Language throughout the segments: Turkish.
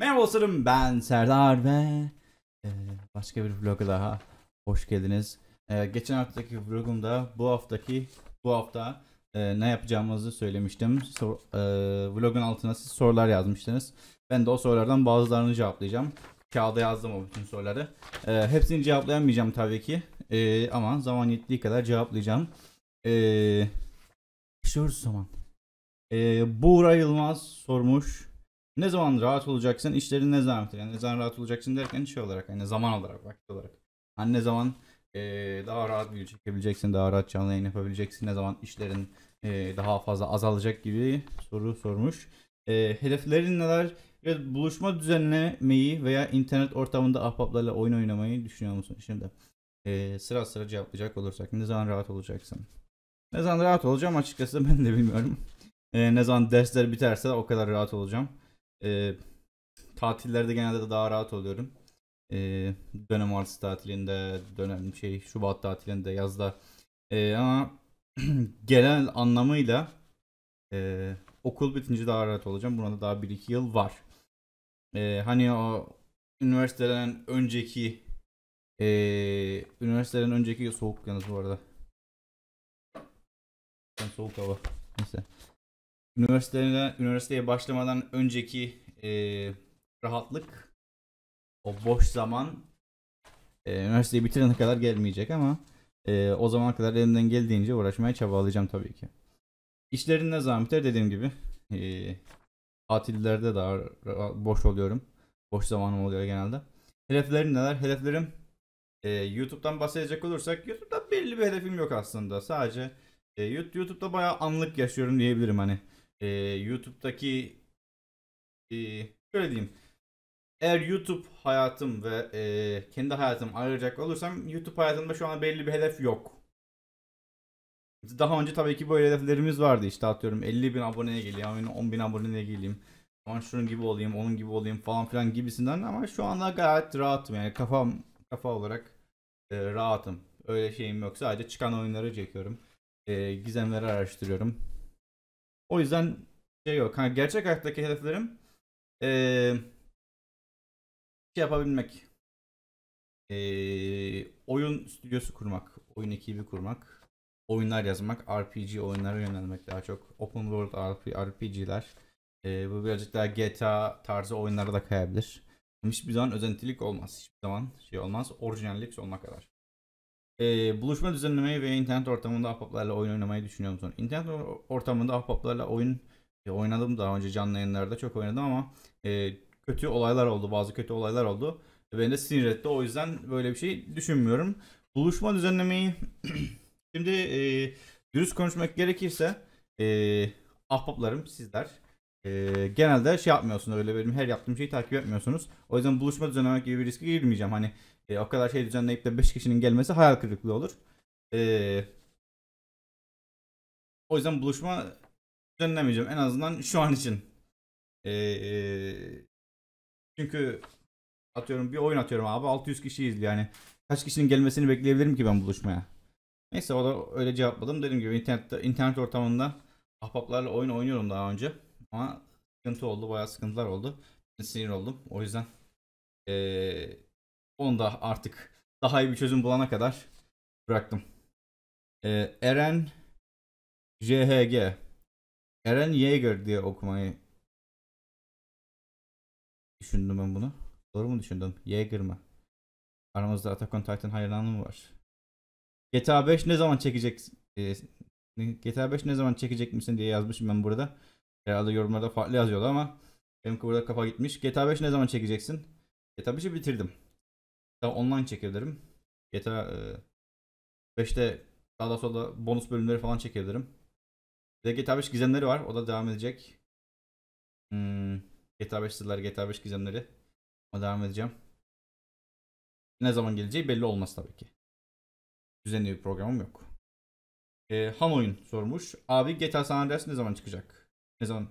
Merhaba dostlarım ben Serdar ve e, başka bir vlog daha hoş geldiniz. E, geçen haftaki vlogumda bu haftaki bu hafta e, ne yapacağımızı söylemiştim. vlogun altına siz sorular yazmıştınız. Ben de o sorulardan bazılarını cevaplayacağım. Kağıda yazdım o bütün soruları. E, hepsini cevaplayamayacağım tabii ki. E, ama zaman yettiği kadar cevaplayacağım. E, şu zaman. E, Buğra Yılmaz sormuş. Ne zaman rahat olacaksın, işleri ne zaman biter. Yani ne zaman rahat olacaksın derken şey olarak, yani zaman olarak, vakit olarak. Hani ne zaman e, daha rahat video çekebileceksin, daha rahat canlı yayın yapabileceksin, ne zaman işlerin e, daha fazla azalacak gibi soru sormuş. E, hedeflerin neler? ve buluşma düzenlemeyi veya internet ortamında ahbaplarla oyun oynamayı düşünüyor musun? Şimdi e, sıra sıra cevaplayacak olursak ne zaman rahat olacaksın? Ne zaman rahat olacağım açıkçası ben de bilmiyorum. E, ne zaman dersler biterse o kadar rahat olacağım. E, tatillerde genelde de daha rahat oluyorum. E, dönem Mart tatilinde, dönem şey Şubat tatilinde, yazda. E, ama genel anlamıyla e, okul bitince daha rahat olacağım. Buna da daha 1-2 yıl var. E, hani o üniversiteden önceki e, üniversiteden önceki soğuk yalnız bu arada. Ben Soğuk hava. Neyse üniversiteden üniversiteye başlamadan önceki e, rahatlık o boş zaman e, üniversiteyi bitirene kadar gelmeyecek ama e, o zaman kadar elimden geldiğince uğraşmaya çabalayacağım tabii ki. İşlerin ne zaman biter dediğim gibi e, tatillerde daha boş oluyorum. Boş zamanım oluyor genelde. Hedeflerim neler? Hedeflerim e, YouTube'dan bahsedecek olursak YouTube'da belli bir hedefim yok aslında. Sadece e, YouTube'da bayağı anlık yaşıyorum diyebilirim hani e, YouTube'daki e, şöyle diyeyim. Eğer YouTube hayatım ve e, kendi hayatım ayıracak olursam YouTube hayatımda şu an belli bir hedef yok. Daha önce tabii ki böyle hedeflerimiz vardı İşte atıyorum 50 bin aboneye geleyim, 10 bin aboneye geleyim. Aman şunun gibi olayım, onun gibi olayım falan filan gibisinden ama şu anda gayet rahatım yani kafam kafa olarak e, rahatım. Öyle şeyim yok sadece çıkan oyunları çekiyorum. E, gizemleri araştırıyorum. O yüzden şey yok. Hani gerçek hayattaki hedeflerim ee, şey yapabilmek. Ee, oyun stüdyosu kurmak. Oyun ekibi kurmak. Oyunlar yazmak. RPG oyunlara yönelmek daha çok. Open World RPG'ler. Ee, bu birazcık daha GTA tarzı oyunlara da kayabilir. Hiçbir zaman özentilik olmaz. Hiçbir zaman şey olmaz. Orijinallik sonuna kadar. Ee, buluşma düzenlemeyi ve internet ortamında ahbaplarla oyun oynamayı düşünüyor musun? İnternet ortamında ahbaplarla oyun e, oynadım daha önce canlı yayınlarda çok oynadım ama e, kötü olaylar oldu. Bazı kötü olaylar oldu. E, beni de sinir etti. O yüzden böyle bir şey düşünmüyorum. Buluşma düzenlemeyi şimdi e, dürüst konuşmak gerekirse e, ahbaplarım sizler e, genelde şey yapmıyorsunuz öyle benim her yaptığım şeyi takip etmiyorsunuz. O yüzden buluşma düzenlemek gibi bir riske girmeyeceğim. Hani e, o kadar şey düzenleyip de 5 kişinin gelmesi hayal kırıklığı olur. E, o yüzden buluşma düzenlemeyeceğim. En azından şu an için. E, e, çünkü atıyorum bir oyun atıyorum abi 600 kişiyiz yani. Kaç kişinin gelmesini bekleyebilirim ki ben buluşmaya? Neyse o da öyle cevapladım. dedim gibi internette, internet ortamında ahbaplarla oyun oynuyorum daha önce. Ama sıkıntı oldu. Bayağı sıkıntılar oldu. Sinir oldum. O yüzden ee, onu da artık daha iyi bir çözüm bulana kadar bıraktım. Ee, Eren JHG Eren Yeager diye okumayı düşündüm ben bunu. Doğru mu düşündüm? Yeager mı? Aramızda Attack on Titan hayranlığı mı var? GTA 5 ne zaman çekecek? E, GTA 5 ne zaman çekecek misin diye yazmışım ben burada. Herhalde yorumlarda farklı yazıyordu ama benim burada kafa gitmiş. GTA 5 ne zaman çekeceksin? GTA 5'i bitirdim. Hatta online çekebilirim. GTA 5'te e, sağda solda bonus bölümleri falan çekebilirim. Bir de GTA 5 gizemleri var. O da devam edecek. Hmm, GTA 5 sırlar, GTA 5 gizemleri. Ona devam edeceğim. Ne zaman geleceği belli olmaz tabii ki. Düzenli bir programım yok. E, Han oyun sormuş. Abi GTA San Andreas ne zaman çıkacak? Ne zaman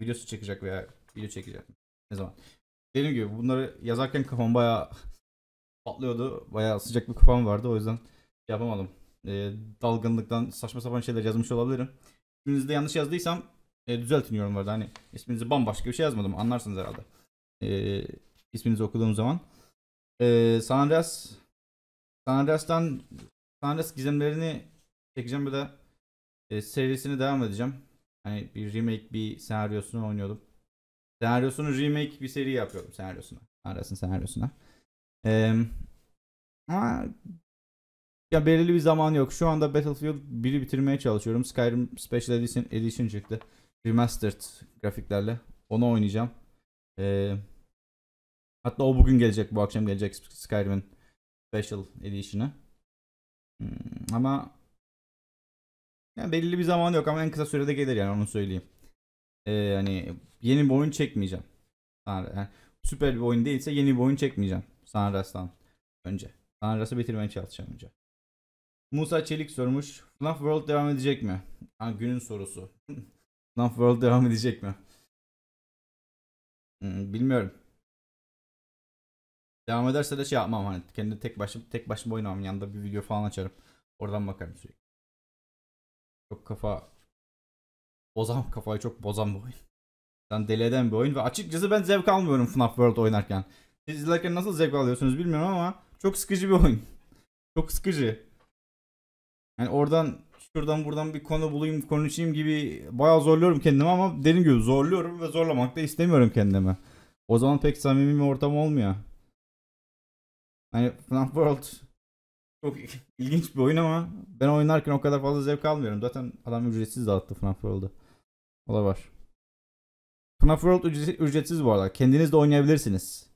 videosu çekecek veya video çekecek? Ne zaman? Dediğim gibi bunları yazarken kafam baya patlıyordu. Bayağı sıcak bir kafam vardı o yüzden şey yapamadım. E, dalgınlıktan saçma sapan şeyler yazmış olabilirim. İsminizi de yanlış yazdıysam e, düzeltin yorumlarda. Hani isminizi bambaşka bir şey yazmadım. Anlarsınız herhalde. E, isminizi okuduğum zaman. E, San Andreas San Andreas'tan San Andreas gizemlerini çekeceğim bir de e, serisini devam edeceğim. Hani bir remake bir senaryosunu oynuyordum. Senaryosunu remake bir seri yapıyordum senaryosuna. San Andreas'ın senaryosuna. Ee, ama ya belirli bir zaman yok. Şu anda Battlefield 1'i bitirmeye çalışıyorum. Skyrim Special Edition, Edition çıktı. Remastered grafiklerle. Onu oynayacağım. Ee, hatta o bugün gelecek. Bu akşam gelecek Skyrim'in Special Edition'ı. Hmm, ama yani belirli bir zaman yok ama en kısa sürede gelir yani onu söyleyeyim. Ee, hani yeni bir oyun çekmeyeceğim. Yani süper bir oyun değilse yeni bir oyun çekmeyeceğim. Sanras'tan önce. Sanras'ı bitirmeye çalışacağım önce. Musa Çelik sormuş. FNAF World devam edecek mi? Ha, günün sorusu. FNAF World devam edecek mi? Hmm, bilmiyorum. Devam ederse de şey yapmam hani kendi tek başım tek başıma oynamam yanında bir video falan açarım. Oradan bakarım sürekli. Çok kafa bozan kafayı çok bozan bir oyun. Ben deli eden bir oyun ve açıkçası ben zevk almıyorum FNAF World oynarken. Siz izlerken nasıl zevk alıyorsunuz bilmiyorum ama çok sıkıcı bir oyun. çok sıkıcı. Yani oradan şuradan buradan bir konu bulayım konuşayım gibi bayağı zorluyorum kendimi ama dediğim gibi zorluyorum ve zorlamak da istemiyorum kendimi. O zaman pek samimi bir ortam olmuyor. Hani FNAF World çok ilginç bir oyun ama ben oynarken o kadar fazla zevk almıyorum. Zaten adam ücretsiz dağıttı FNAF World'u. O da var. FNAF World ücretsiz bu arada. Kendiniz de oynayabilirsiniz.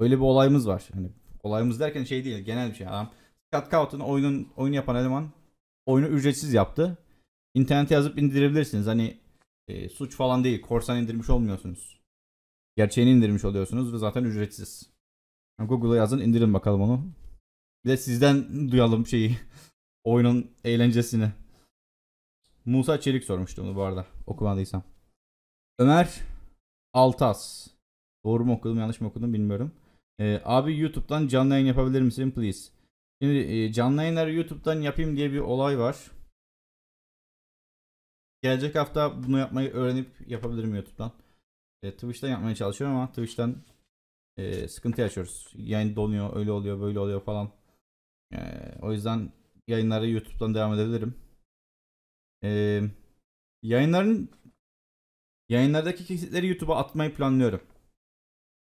Öyle bir olayımız var. Hani olayımız derken şey değil genel bir şey. Adam Scott Cawthon oyunun oyun yapan eleman oyunu ücretsiz yaptı. İnternete yazıp indirebilirsiniz. Hani e, suç falan değil. Korsan indirmiş olmuyorsunuz. Gerçeğini indirmiş oluyorsunuz ve zaten ücretsiz. Google'a yazın indirin bakalım onu. Bir de sizden duyalım şeyi. Oyunun eğlencesini. Musa Çelik sormuştu onu bu arada. Okumadıysam. Ömer Altas. Doğru mu okudum yanlış mı okudum bilmiyorum. E, abi YouTube'dan canlı yayın yapabilir misin please? Şimdi e, canlı yayınları YouTube'dan yapayım diye bir olay var. Gelecek hafta bunu yapmayı öğrenip yapabilirim YouTube'dan. E, Twitch'ten yapmaya çalışıyorum ama Twitch'ten e, sıkıntı yaşıyoruz. Yayın donuyor, öyle oluyor, böyle oluyor falan. E, o yüzden yayınları YouTube'dan devam edebilirim. E, yayınların yayınlardaki kesitleri YouTube'a atmayı planlıyorum.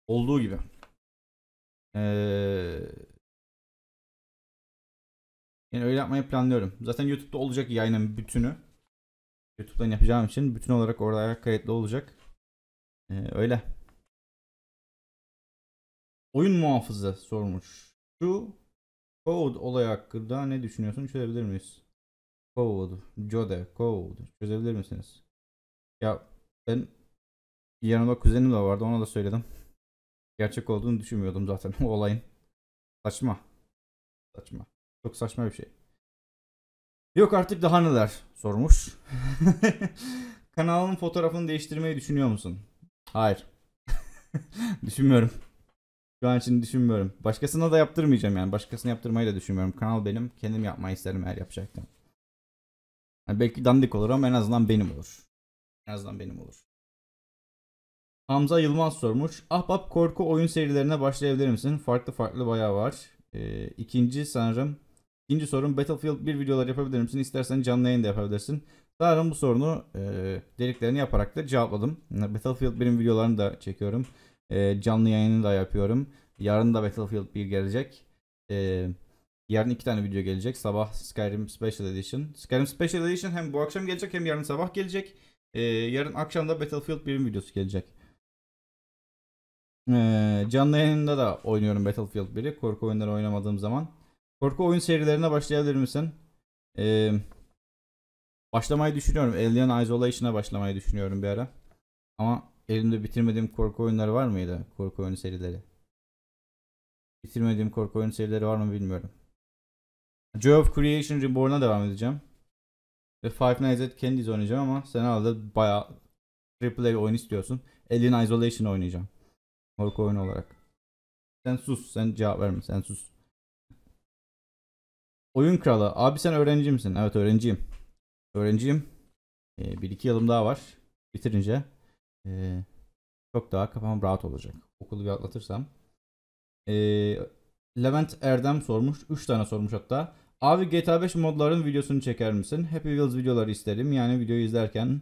Olduğu gibi. Ee, yani öyle yapmayı planlıyorum. Zaten YouTube'da olacak yayının bütünü. YouTube'dan yapacağım için bütün olarak orada kayıtlı olacak. Ee, öyle. Oyun muhafızı sormuş. Şu Code olayı hakkında ne düşünüyorsun? Çözebilir miyiz? Code, Jode, Code. Çözebilir misiniz? Ya ben yanımda kuzenim de vardı ona da söyledim gerçek olduğunu düşünmüyordum zaten o olayın. Saçma. Saçma. Çok saçma bir şey. Yok artık daha neler sormuş. Kanalın fotoğrafını değiştirmeyi düşünüyor musun? Hayır. düşünmüyorum. Şu an için düşünmüyorum. Başkasına da yaptırmayacağım yani. Başkasına yaptırmayı da düşünmüyorum. Kanal benim. Kendim yapmayı isterim eğer yapacaktım. Yani belki dandik olur ama en azından benim olur. En azından benim olur. Hamza Yılmaz sormuş. Ahbap korku oyun serilerine başlayabilir misin? Farklı farklı bayağı var. Ee, ikinci sanırım. İkinci sorun Battlefield 1 videolar yapabilir misin? İstersen canlı yayın da yapabilirsin. Sanırım bu sorunu e, deliklerini yaparak da cevapladım. Battlefield 1'in videolarını da çekiyorum. E, canlı yayını da yapıyorum. Yarın da Battlefield 1 gelecek. E, yarın iki tane video gelecek. Sabah Skyrim Special Edition. Skyrim Special Edition hem bu akşam gelecek hem yarın sabah gelecek. E, yarın akşam da Battlefield 1'in videosu gelecek. Ee, canlı yayında da oynuyorum Battlefield 1'i. Korku oyunları oynamadığım zaman. Korku oyun serilerine başlayabilir misin? Ee, başlamayı düşünüyorum. Alien Isolation'a başlamayı düşünüyorum bir ara. Ama elimde bitirmediğim korku oyunları var mıydı? Korku oyun serileri. Bitirmediğim korku oyun serileri var mı bilmiyorum. Joy of Creation Reborn'a devam edeceğim. Ve Five Nights at Candy's oynayacağım ama sen herhalde bayağı triple oyun istiyorsun. Alien Isolation oynayacağım. Korku oyunu olarak. Sen sus. Sen cevap verme. Sen sus. Oyun kralı. Abi sen öğrenci misin? Evet öğrenciyim. Öğrenciyim. Ee, bir iki yılım daha var. Bitirince ee, çok daha kafam rahat olacak. Okulu bir atlatırsam. Ee, Levent Erdem sormuş. 3 tane sormuş hatta. Abi GTA 5 modların videosunu çeker misin? Happy Wheels videoları isterim. Yani videoyu izlerken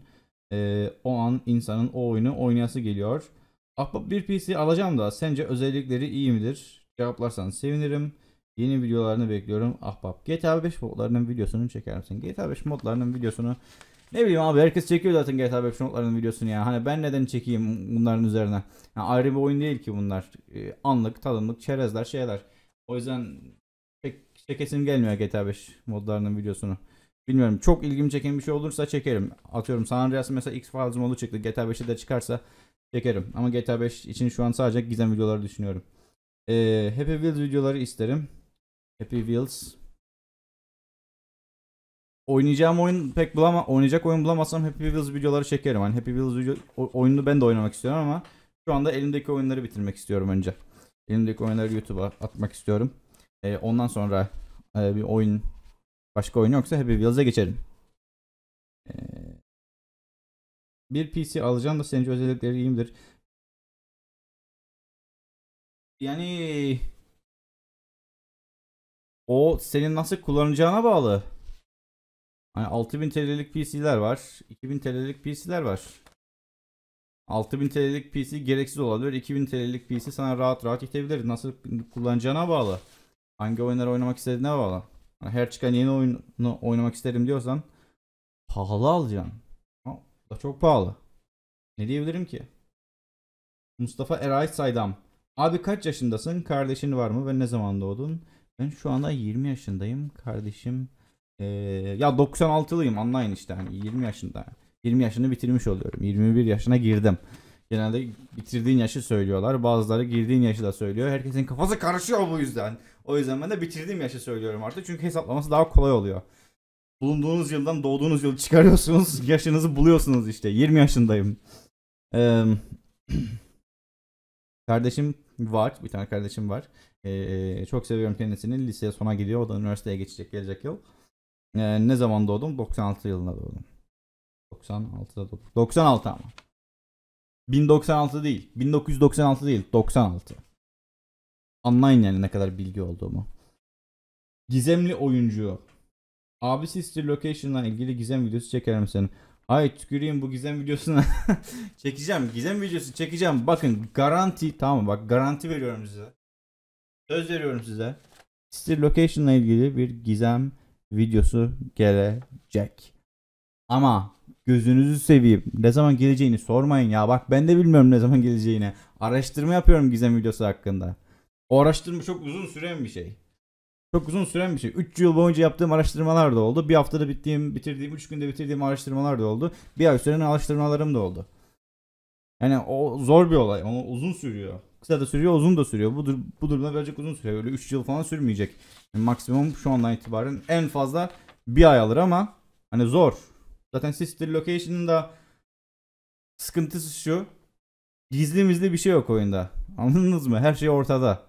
e, o an insanın o oyunu oynayası geliyor. Ahbap bir PC alacağım da sence özellikleri iyi midir? Cevaplarsan sevinirim. Yeni videolarını bekliyorum ahbap. GTA 5 modlarının videosunu çeker misin? GTA 5 modlarının videosunu ne bileyim abi herkes çekiyor zaten GTA 5 modlarının videosunu ya. Hani ben neden çekeyim bunların üzerine? Yani ayrı bir oyun değil ki bunlar. Ee, anlık, tadımlık, çerezler, şeyler. O yüzden pek çekesim gelmiyor GTA 5 modlarının videosunu. Bilmiyorum çok ilgimi çeken bir şey olursa çekerim. Atıyorum San Andreas mesela X-Files modu çıktı. GTA 5'e de çıkarsa çekerim. Ama GTA 5 için şu an sadece gizem videoları düşünüyorum. Ee, Happy Wheels videoları isterim. Happy Wheels. Oynayacağım oyun pek bulama oynayacak oyun bulamazsam Happy Wheels videoları çekerim. Hani Happy Wheels video, oyununu ben de oynamak istiyorum ama şu anda elimdeki oyunları bitirmek istiyorum önce. Elimdeki oyunları YouTube'a atmak istiyorum. Ee, ondan sonra e, bir oyun başka oyun yoksa Happy Wheels'e geçerim. Ee, bir PC alacağım da senin özellikleri iyi midir? Yani o senin nasıl kullanacağına bağlı. Hani 6000 TL'lik PC'ler var. 2000 TL'lik PC'ler var. 6000 TL'lik PC gereksiz olabilir. 2000 TL'lik PC sana rahat rahat itebilir. Nasıl kullanacağına bağlı. Hangi oyunları oynamak istediğine bağlı. Hani her çıkan yeni oyunu oynamak isterim diyorsan pahalı alacaksın. Da Çok pahalı. Ne diyebilirim ki? Mustafa Eray Saydam. Abi kaç yaşındasın? Kardeşin var mı ve ne zaman doğdun? Ben şu anda 20 yaşındayım. Kardeşim ee, ya 96'lıyım anlayın işte hani 20 yaşında. 20 yaşını bitirmiş oluyorum. 21 yaşına girdim. Genelde bitirdiğin yaşı söylüyorlar. Bazıları girdiğin yaşı da söylüyor. Herkesin kafası karışıyor bu yüzden. O yüzden ben de bitirdiğim yaşı söylüyorum artık. Çünkü hesaplaması daha kolay oluyor bulunduğunuz yıldan doğduğunuz yıl çıkarıyorsunuz. Yaşınızı buluyorsunuz işte. 20 yaşındayım. Ee, kardeşim var. Bir tane kardeşim var. Ee, çok seviyorum kendisini. Liseye sona gidiyor. O da üniversiteye geçecek gelecek yıl. Ee, ne zaman doğdum? 96 yılında doğdum. 96'da doğdum. 96 ama. 1096 değil. 1996 değil. 96. Anlayın yani ne kadar bilgi olduğumu. Gizemli oyuncu Abi Sister Location'dan ilgili gizem videosu çeker misin? Ay tüküreyim bu gizem videosuna. çekeceğim. Gizem videosu çekeceğim. Bakın garanti tamam bak garanti veriyorum size. Söz veriyorum size. Sister Location'la ilgili bir gizem videosu gelecek. Ama gözünüzü seveyim. Ne zaman geleceğini sormayın ya. Bak ben de bilmiyorum ne zaman geleceğini. Araştırma yapıyorum gizem videosu hakkında. O araştırma çok uzun süren bir şey. Çok uzun süren bir şey. 3 yıl boyunca yaptığım araştırmalar da oldu. Bir haftada bittiğim, bitirdiğim, 3 günde bitirdiğim araştırmalar da oldu. Bir ay süren araştırmalarım da oldu. Yani o zor bir olay ama uzun sürüyor. Kısa da sürüyor, uzun da sürüyor. Bu, bu durumda birazcık uzun sürüyor. Öyle 3 yıl falan sürmeyecek. Yani maksimum şu andan itibaren en fazla bir ay alır ama hani zor. Zaten Sister Location'ın da sıkıntısı şu. Gizli bir şey yok oyunda. Anladınız mı? Her şey ortada.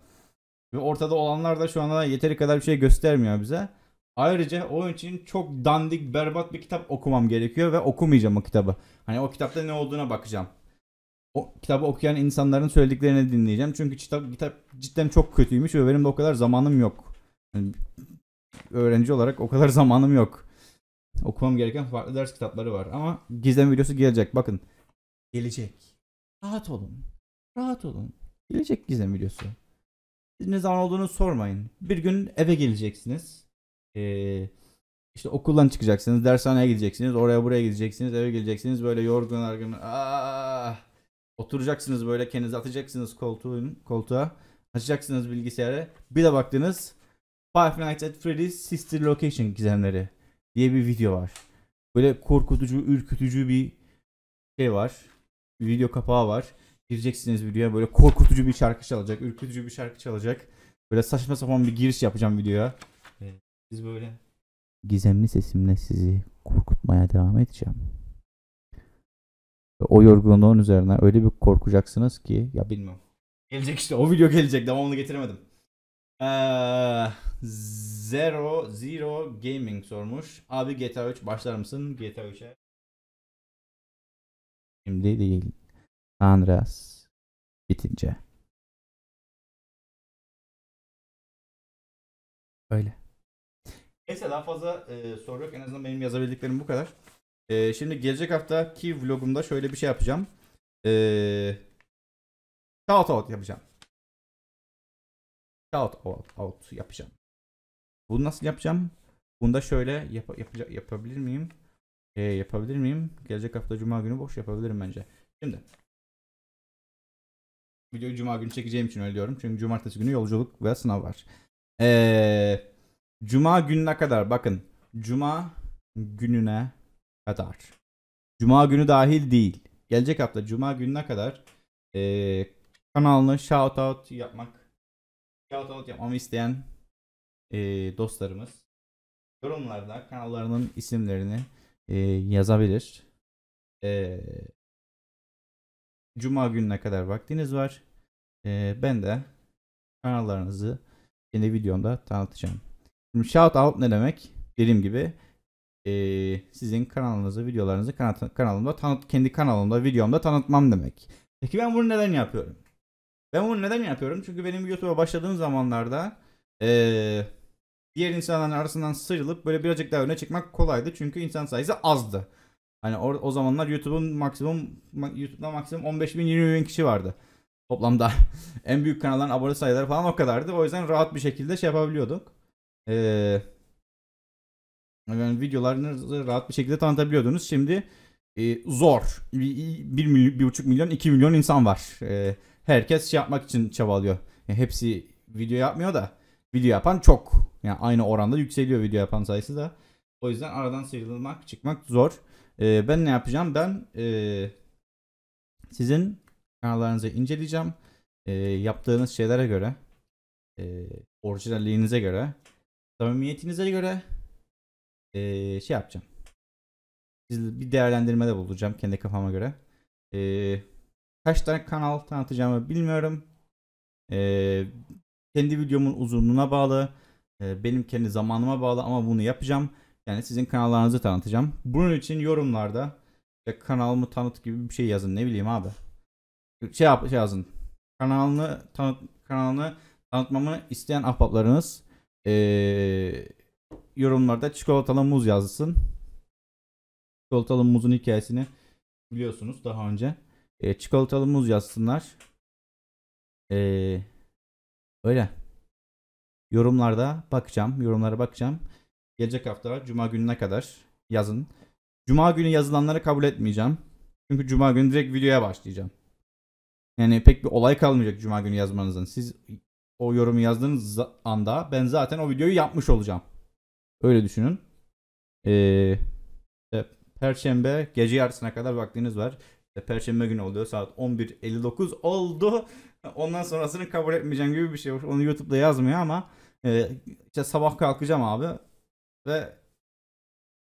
Ve ortada olanlar da şu anda yeteri kadar bir şey göstermiyor bize. Ayrıca oyun için çok dandik, berbat bir kitap okumam gerekiyor ve okumayacağım o kitabı. Hani o kitapta ne olduğuna bakacağım. O kitabı okuyan insanların söylediklerini dinleyeceğim. Çünkü kitap, kitap cidden çok kötüymüş ve benim de o kadar zamanım yok. Yani öğrenci olarak o kadar zamanım yok. Okumam gereken farklı ders kitapları var ama gizem videosu gelecek. Bakın. Gelecek. Rahat olun. Rahat olun. Gelecek gizem videosu ne zaman olduğunu sormayın. Bir gün eve geleceksiniz. Ee, işte okuldan çıkacaksınız, dershaneye gideceksiniz, oraya buraya gideceksiniz, eve geleceksiniz. Böyle yorgun argın aa, ah! oturacaksınız böyle kendinizi atacaksınız koltuğun, koltuğa. Açacaksınız bilgisayarı. Bir de baktınız Five Nights at Freddy's Sister Location gizemleri diye bir video var. Böyle korkutucu, ürkütücü bir şey var. Bir video kapağı var gireceksiniz videoya böyle korkutucu bir şarkı çalacak, ürkütücü bir şarkı çalacak. Böyle saçma sapan bir giriş yapacağım videoya. Evet, siz böyle gizemli sesimle sizi korkutmaya devam edeceğim. o yorgunluğun üzerine öyle bir korkacaksınız ki ya bilmem. Gelecek işte o video gelecek devamını getiremedim. Ee, Zero Zero Gaming sormuş. Abi GTA 3 başlar mısın GTA 3'e? Şimdi değil. Andreas bitince. Öyle. Neyse daha fazla e, soru yok. En azından benim yazabildiklerim bu kadar. E, şimdi gelecek haftaki vlogumda şöyle bir şey yapacağım. E, shout out yapacağım. Shout out, out yapacağım. Bunu nasıl yapacağım? Bunu da şöyle yap, yapacak yapabilir miyim? E, yapabilir miyim? Gelecek hafta cuma günü boş yapabilirim bence. Şimdi Videoyu cuma günü çekeceğim için öyle diyorum. Çünkü cumartesi günü yolculuk ve sınav var. Ee, cuma gününe kadar bakın. Cuma gününe kadar. Cuma günü dahil değil. Gelecek hafta cuma gününe kadar e, kanalını shout out yapmak shout out yapmamı isteyen e, dostlarımız yorumlarda kanallarının isimlerini e, yazabilir. E, Cuma gününe kadar vaktiniz var. Ee, ben de kanallarınızı yeni videomda tanıtacağım. Şimdi shout out ne demek? Dediğim gibi e, sizin kanalınızı, videolarınızı kanat, kanalımda tanıt, kendi kanalımda, videomda tanıtmam demek. Peki ben bunu neden yapıyorum? Ben bunu neden yapıyorum? Çünkü benim YouTube'a başladığım zamanlarda e, diğer insanların arasından sıyrılıp böyle birazcık daha öne çıkmak kolaydı. Çünkü insan sayısı azdı. Hani o, o zamanlar YouTube'un maksimum YouTube'da maksimum 15 bin 20 bin kişi vardı. Toplamda en büyük kanalların abone sayıları falan o kadardı. O yüzden rahat bir şekilde şey yapabiliyorduk. Ee, yani videolarınızı rahat bir şekilde tanıtabiliyordunuz. Şimdi e, zor. 1 buçuk milyon 2 milyon insan var. E, herkes şey yapmak için çabalıyor. Yani hepsi video yapmıyor da video yapan çok. Yani aynı oranda yükseliyor video yapan sayısı da. O yüzden aradan sıyrılmak, çıkmak zor. E, ben ne yapacağım? Ben e, sizin kanallarınızı inceleyeceğim. E, yaptığınız şeylere göre, e, orijinalliğinize göre, samimiyetinize göre e, şey yapacağım. Siz bir değerlendirmede bulacağım kendi kafama göre. E, kaç tane kanal tanıtacağımı bilmiyorum. E, kendi videomun uzunluğuna bağlı, e, benim kendi zamanıma bağlı ama bunu yapacağım. Yani sizin kanallarınızı tanıtacağım. Bunun için yorumlarda işte kanalımı tanıt gibi bir şey yazın ne bileyim abi. Şey, yap, şey yazın. Kanalını tanıt kanalını tanıtmamı isteyen ahbaplarınız ee, yorumlarda çikolatalı muz yazsın. Çikolatalı muzun hikayesini biliyorsunuz daha önce. E, çikolatalı muz yazsınlar. E, öyle. Yorumlarda bakacağım. Yorumlara bakacağım. Gelecek hafta Cuma gününe kadar yazın. Cuma günü yazılanları kabul etmeyeceğim. Çünkü Cuma günü direkt videoya başlayacağım. Yani pek bir olay kalmayacak Cuma günü yazmanızın. Siz o yorumu yazdığınız anda ben zaten o videoyu yapmış olacağım. Öyle düşünün. Ee, Perşembe gece yarısına kadar vaktiniz var. Perşembe günü oluyor saat 11.59 oldu. Ondan sonrasını kabul etmeyeceğim gibi bir şey. Onu YouTube'da yazmıyor ama e, işte sabah kalkacağım abi. Ve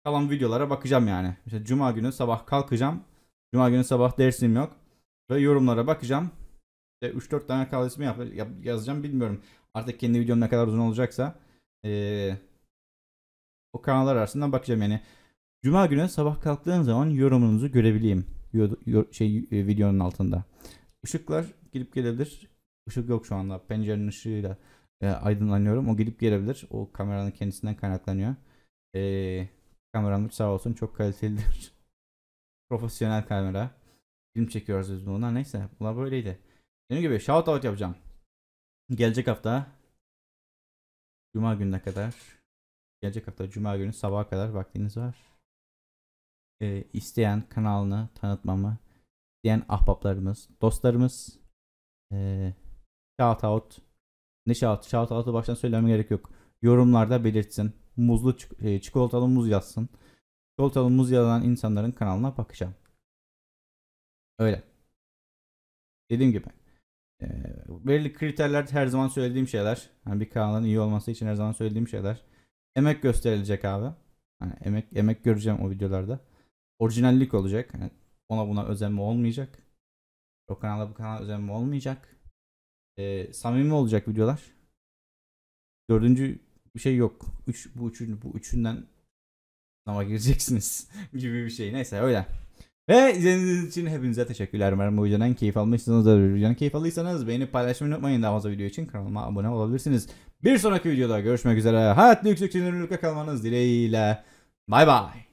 kalan videolara bakacağım yani. İşte cuma günü sabah kalkacağım. Cuma günü sabah dersim yok. Ve yorumlara bakacağım. İşte 3-4 tane kanal ismi yap, yazacağım bilmiyorum. Artık kendi videom ne kadar uzun olacaksa. Ee, o kanallar arasından bakacağım yani. Cuma günü sabah kalktığın zaman yorumunuzu görebileyim. Yo, şey e, videonun altında. Işıklar gidip gelebilir. Işık yok şu anda. Pencerenin ışığıyla e, aydınlanıyorum. O gidip gelebilir. O kameranın kendisinden kaynaklanıyor. E, kameramız sağ olsun çok kalitelidir. Profesyonel kamera. Film çekiyoruz biz bunlar. Neyse bunlar böyleydi. Dediğim gibi shout out yapacağım. Gelecek hafta Cuma gününe kadar gelecek hafta Cuma günü sabaha kadar vaktiniz var. Ee, isteyen kanalını tanıtmamı isteyen ahbaplarımız, dostlarımız ee, shout out ne shout? Shout out'u baştan söylemem gerek yok. Yorumlarda belirtsin. Muzlu çik- e, çikolatalı muz yazsın. Çikolatalı muz yazan insanların kanalına bakacağım. Öyle. Dediğim gibi. E, belirli kriterler her zaman söylediğim şeyler. Yani bir kanalın iyi olması için her zaman söylediğim şeyler. Emek gösterilecek abi. Hani emek emek göreceğim o videolarda. Orijinallik olacak. Yani ona buna özenme olmayacak. O kanala bu kanala özenme olmayacak e, samimi olacak videolar. Dördüncü bir şey yok. Üç, bu, üçün, bu üçünden ama gireceksiniz gibi bir şey. Neyse öyle. Ve izlediğiniz için hepinize teşekkürler. Umarım bu videodan keyif almışsınız. Videodan keyif alıysanız beğenip paylaşmayı unutmayın. Daha fazla video için kanalıma abone olabilirsiniz. Bir sonraki videoda görüşmek üzere. Hayatlı yüksek sinirlilikle kalmanız dileğiyle. Bay bay.